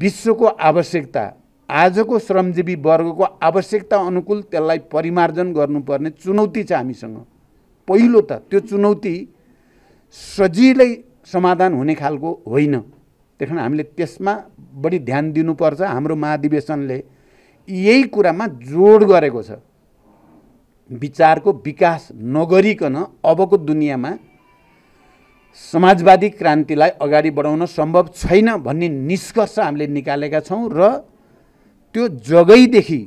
विश्वको आवश्यकता आजको श्रमजीवी वर्गको आवश्यकता अनुकूल त्यसलाई परिमार्जन गर्नुपर्ने चुनौती छ हामीसँग पहिलो त त्यो चुनौती सजिलै समाधान हुने खालको होइन त्यस कारण हामीले त्यसमा बढी ध्यान दिनुपर्छ हाम्रो महाधिवेशनले यही कुरामा जोड गरेको छ विचारको विकास नगरिकन अबको दुनियाँमा समाजवादी क्रान्तिलाई अगाडि बढाउन सम्भव छैन भन्ने निष्कर्ष हामीले निकालेका छौँ र त्यो जगैदेखि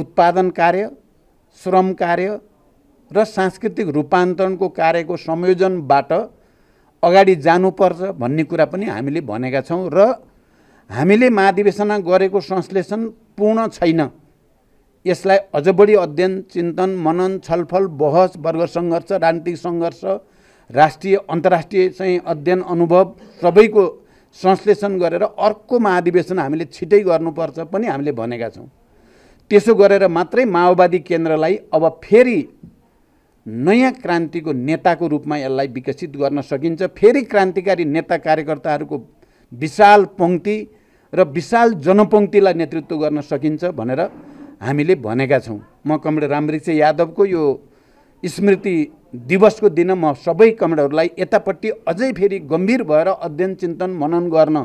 उत्पादन कार्य श्रम कार्य र सांस्कृतिक रूपान्तरणको कार्यको संयोजनबाट अगाडि जानुपर्छ भन्ने कुरा पनि हामीले भनेका छौँ र हामीले महाधिवेशनमा गरेको संश्लेषण पूर्ण छैन यसलाई अझ बढी अध्ययन चिन्तन मनन छलफल बहस वर्ग सङ्घर्ष राजनीतिक सङ्घर्ष राष्ट्रिय अन्तर्राष्ट्रिय चाहिँ अध्ययन अनुभव सबैको संश्लेषण गरेर अर्को महाधिवेशन हामीले छिटै गर्नुपर्छ पनि हामीले भनेका छौँ त्यसो गरेर मात्रै माओवादी केन्द्रलाई अब फेरि नयाँ क्रान्तिको नेताको रूपमा यसलाई विकसित गर्न सकिन्छ फेरि क्रान्तिकारी नेता कार्यकर्ताहरूको विशाल पङ्क्ति र विशाल जनपङ्क्तिलाई नेतृत्व गर्न सकिन्छ भनेर हामीले भनेका छौँ म कमले रामवृक्ष यादवको यो स्मृति दिवसको दिन म सबै कमेडहरूलाई यतापट्टि अझै फेरि गम्भीर भएर अध्ययन चिन्तन मनन गर्न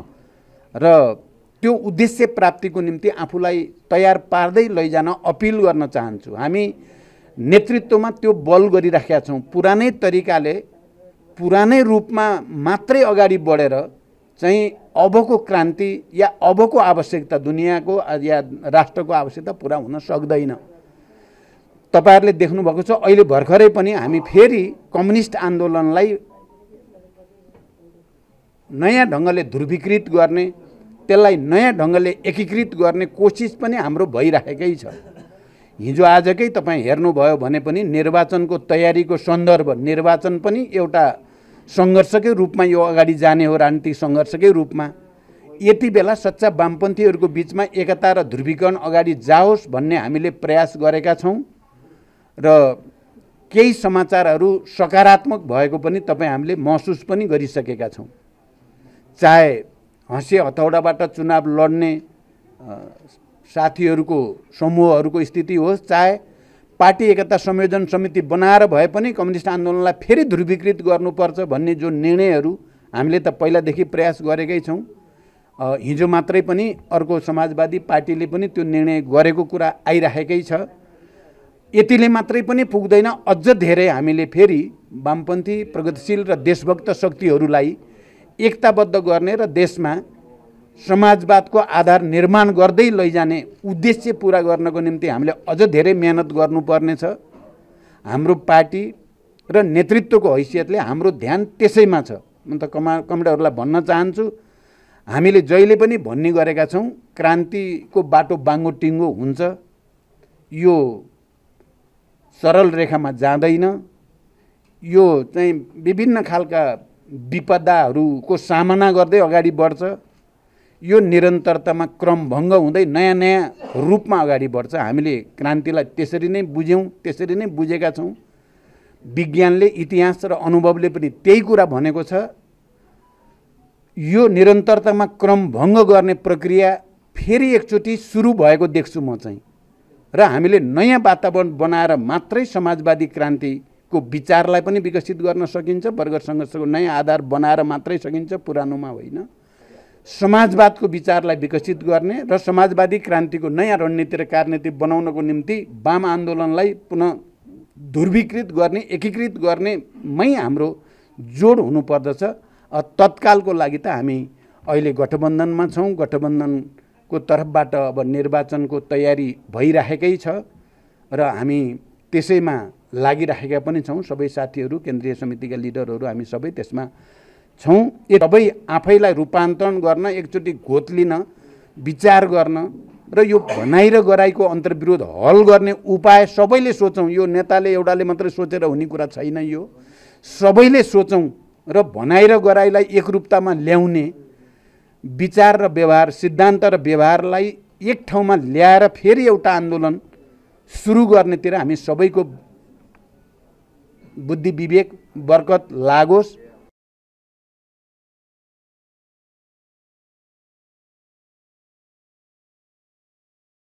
र त्यो उद्देश्य प्राप्तिको निम्ति आफूलाई तयार पार्दै लैजान अपिल गर्न चाहन्छु हामी नेतृत्वमा त्यो बल गरिराखेका छौँ पुरानै तरिकाले पुरानै रूपमा मात्रै अगाडि बढेर चाहिँ अबको क्रान्ति या अबको आवश्यकता दुनियाँको या राष्ट्रको आवश्यकता पुरा हुन सक्दैन तपाईँहरूले देख्नुभएको छ अहिले भर्खरै पनि हामी फेरि कम्युनिस्ट आन्दोलनलाई नयाँ ढङ्गले ध्रुवीकृत गर्ने त्यसलाई नयाँ ढङ्गले एकीकृत गर्ने कोसिस पनि हाम्रो भइराखेकै छ हिजो आजकै तपाईँ हेर्नुभयो भने पनि निर्वाचनको तयारीको सन्दर्भ निर्वाचन पनि एउटा सङ्घर्षकै रूपमा यो अगाडि जाने हो राजनीतिक सङ्घर्षकै रूपमा यति बेला सच्चा वामपन्थीहरूको बिचमा एकता र ध्रुवीकरण अगाडि जाओस् भन्ने हामीले प्रयास गरेका छौँ र केही समाचारहरू सकारात्मक भएको पनि तपाईँ हामीले महसुस पनि गरिसकेका छौँ चाहे हँसे हतौडाबाट चुनाव लड्ने साथीहरूको समूहहरूको स्थिति होस् चाहे पार्टी एकता संयोजन समिति बनाएर भए पनि कम्युनिस्ट आन्दोलनलाई फेरि ध्रुवीकृत गर्नुपर्छ भन्ने जो निर्णयहरू हामीले त पहिलादेखि प्रयास गरेकै छौँ हिजो मात्रै पनि अर्को समाजवादी पार्टीले पनि त्यो निर्णय गरेको कुरा आइराखेकै छ यतिले मात्रै पनि पुग्दैन अझ धेरै हामीले फेरि वामपन्थी प्रगतिशील र देशभक्त शक्तिहरूलाई एकताबद्ध गर्ने र देशमा समाजवादको आधार निर्माण गर्दै लैजाने उद्देश्य पुरा गर्नको निम्ति हामीले अझ धेरै मिहिनेत गर्नुपर्नेछ हाम्रो पार्टी र नेतृत्वको हैसियतले हाम्रो ध्यान त्यसैमा छ म त कमा कमेडहरूलाई भन्न चाहन्छु हामीले जहिले पनि भन्ने गरेका छौँ क्रान्तिको बाटो बाङ्गो टिङ्गो हुन्छ यो सरल रेखामा जाँदैन यो चाहिँ विभिन्न खालका विपदाहरूको सामना गर्दै अगाडि बढ्छ यो निरन्तरतामा क्रमभङ्ग हुँदै नयाँ नयाँ रूपमा अगाडि बढ्छ हामीले क्रान्तिलाई त्यसरी नै बुझ्यौँ त्यसरी नै बुझेका छौँ विज्ञानले इतिहास र अनुभवले पनि त्यही कुरा भनेको छ यो निरन्तरतामा क्रमभङ्ग गर्ने प्रक्रिया फेरि एकचोटि सुरु भएको देख्छु म चाहिँ र हामीले नयाँ वातावरण बनाएर मात्रै समाजवादी क्रान्तिको विचारलाई पनि विकसित गर्न सकिन्छ वर्ग सङ्घर्षको नयाँ आधार बनाएर मात्रै सकिन्छ पुरानोमा होइन समाजवादको विचारलाई विकसित गर्ने र समाजवादी क्रान्तिको नयाँ रणनीति र कार्यनीति बनाउनको निम्ति वाम आन्दोलनलाई पुनः ध्रुवीकृत गर्ने एकीकृत गर्नेमै हाम्रो जोड हुनुपर्दछ तत्कालको लागि त हामी अहिले गठबन्धनमा छौँ गठबन्धन को तर्फबाट अब निर्वाचनको तयारी भइराखेकै छ र हामी त्यसैमा लागिराखेका पनि छौँ सबै साथीहरू केन्द्रीय समितिका लिडरहरू हामी सबै त्यसमा छौँ सबै आफैलाई रूपान्तरण गर्न एकचोटि घोत लिन विचार गर्न र यो भनाइ र गराइको अन्तर्विरोध हल गर्ने उपाय सबैले सोचौँ यो नेताले एउटाले मात्रै सोचेर हुने कुरा छैन यो सबैले सोचौँ र भनाइ र गराइलाई एकरूपतामा ल्याउने विचार र व्यवहार सिद्धान्त र व्यवहारलाई एक ठाउँमा ल्याएर फेरि एउटा आन्दोलन सुरु गर्नेतिर हामी सबैको बुद्धि विवेक बरकत लागोस्